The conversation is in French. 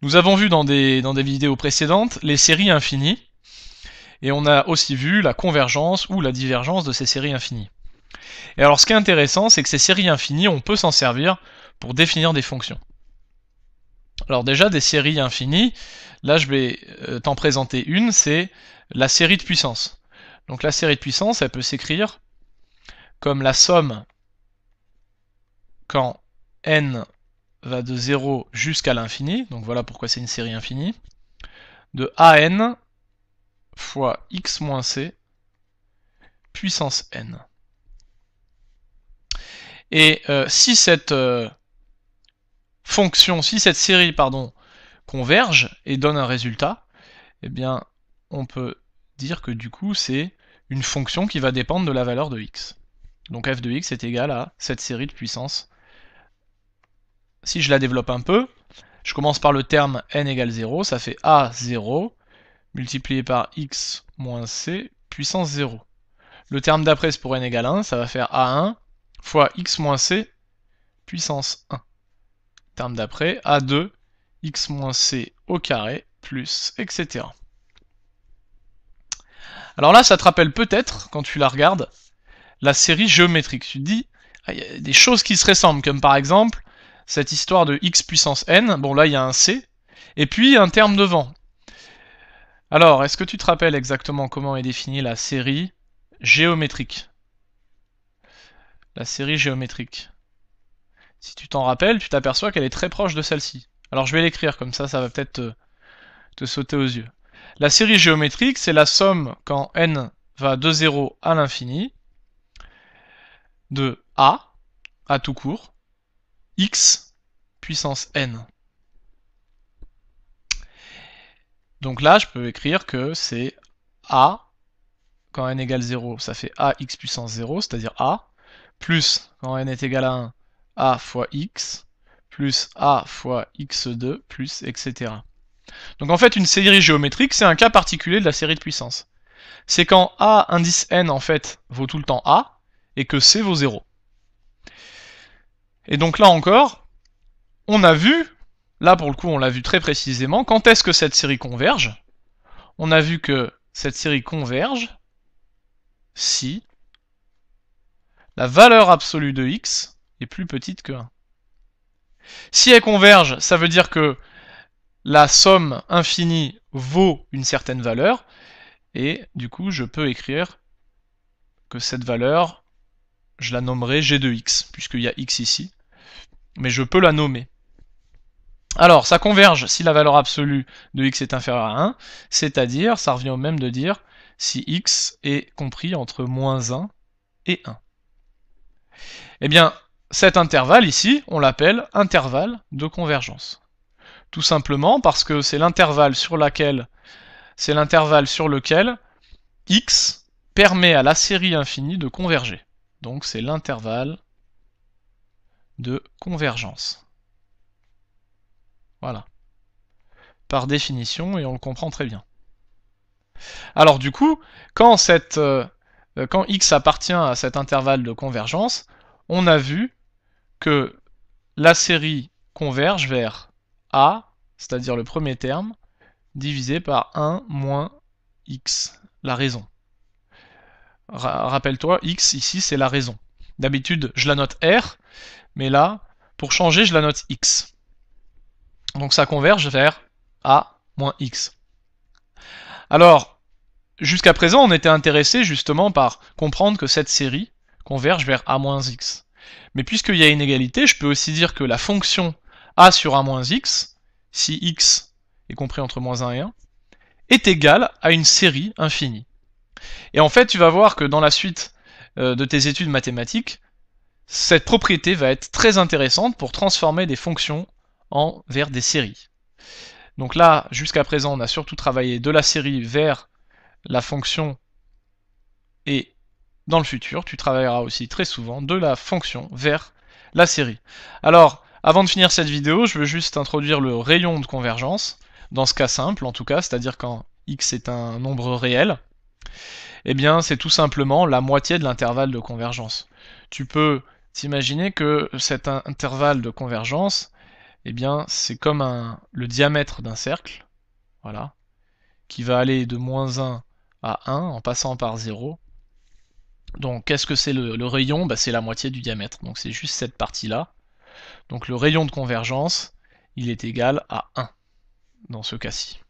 Nous avons vu dans des, vidéos précédentes les séries infinies, et on a aussi vu la convergence ou la divergence de ces séries infinies. Et alors ce qui est intéressant, c'est que ces séries infinies, on peut s'en servir pour définir des fonctions. Alors déjà, des séries infinies, là je vais euh, t'en présenter une, c'est la série de puissance. Donc la série de puissance, elle peut s'écrire comme la somme quand n va de 0 jusqu'à l'infini, donc voilà pourquoi c'est une série infinie, de an fois x moins c puissance n. Et euh, si cette euh, fonction, si cette série, pardon, converge et donne un résultat, eh bien, on peut dire que du coup, c'est une fonction qui va dépendre de la valeur de x. Donc f de x est égal à cette série de puissance si je la développe un peu, je commence par le terme n égale 0, ça fait a0 multiplié par x moins c puissance 0. Le terme d'après, c'est pour n égale 1, ça va faire a1 fois x moins c puissance 1. Terme d'après, a2 x moins c au carré plus etc. Alors là, ça te rappelle peut-être, quand tu la regardes, la série géométrique. Tu dis, ah, il y a des choses qui se ressemblent, comme par exemple cette histoire de x puissance n, bon là il y a un c, et puis un terme devant. Alors, est-ce que tu te rappelles exactement comment est définie la série géométrique La série géométrique. Si tu t'en rappelles, tu t'aperçois qu'elle est très proche de celle-ci. Alors je vais l'écrire comme ça, ça va peut-être te, sauter aux yeux. La série géométrique, c'est la somme quand n va de 0 à l'infini de a, à tout court, x puissance n. Donc là, je peux écrire que c'est a, quand n égale 0, ça fait a x puissance 0, c'est-à-dire a, plus, quand n est égal à 1, a fois x, plus a fois x2, plus etc. Donc en fait, une série géométrique, c'est un cas particulier de la série de puissance. C'est quand a indice n, en fait, vaut tout le temps a, et que c vaut 0. Et donc là encore, on a vu, là pour le coup on l'a vu très précisément, quand est-ce que cette série converge On a vu que cette série converge si la valeur absolue de x est plus petite que 1. Si elle converge, ça veut dire que la somme infinie vaut une certaine valeur, et du coup je peux écrire que cette valeur, je la nommerai g de x, puisqu'il y a x ici, mais je peux la nommer. Alors, ça converge si la valeur absolue de x est inférieure à 1, c'est-à-dire, ça revient au même de dire si x est compris entre moins 1 et 1. Eh bien, cet intervalle ici, on l'appelle intervalle de convergence. Tout simplement parce que c'est l'intervalle sur c'est l'intervalle sur lequel x permet à la série infinie de converger. Donc c'est l'intervalle de convergence. Voilà. Par définition, et on le comprend très bien. Alors du coup, quand, cette, euh, quand x appartient à cet intervalle de convergence, on a vu que la série converge vers a, c'est-à-dire le premier terme, divisé par 1 moins x, la raison. Rappelle-toi, x ici c'est la raison. D'habitude, je la note r, mais là, pour changer, je la note x. Donc ça converge vers a moins x. Alors, jusqu'à présent, on était intéressé justement par comprendre que cette série converge vers a moins x. Mais puisqu'il y a une égalité, je peux aussi dire que la fonction a sur a moins x, si x est compris entre moins 1 et 1, est égale à une série infinie. Et en fait, tu vas voir que dans la suite euh, de tes études mathématiques, cette propriété va être très intéressante pour transformer des fonctions en vers des séries. Donc là, jusqu'à présent, on a surtout travaillé de la série vers la fonction et dans le futur, tu travailleras aussi très souvent de la fonction vers la série. Alors, avant de finir cette vidéo, je veux juste introduire le rayon de convergence, dans ce cas simple en tout cas, c'est-à-dire quand x est un nombre réel, eh bien c'est tout simplement la moitié de l'intervalle de convergence. Tu peux Imaginez que cet intervalle de convergence, eh bien, c'est comme un, le diamètre d'un cercle, voilà, qui va aller de moins 1 à 1 en passant par 0. Donc, qu'est-ce que c'est le, rayon bah, C'est la moitié du diamètre, donc c'est juste cette partie-là. Donc, le rayon de convergence, il est égal à 1 dans ce cas-ci.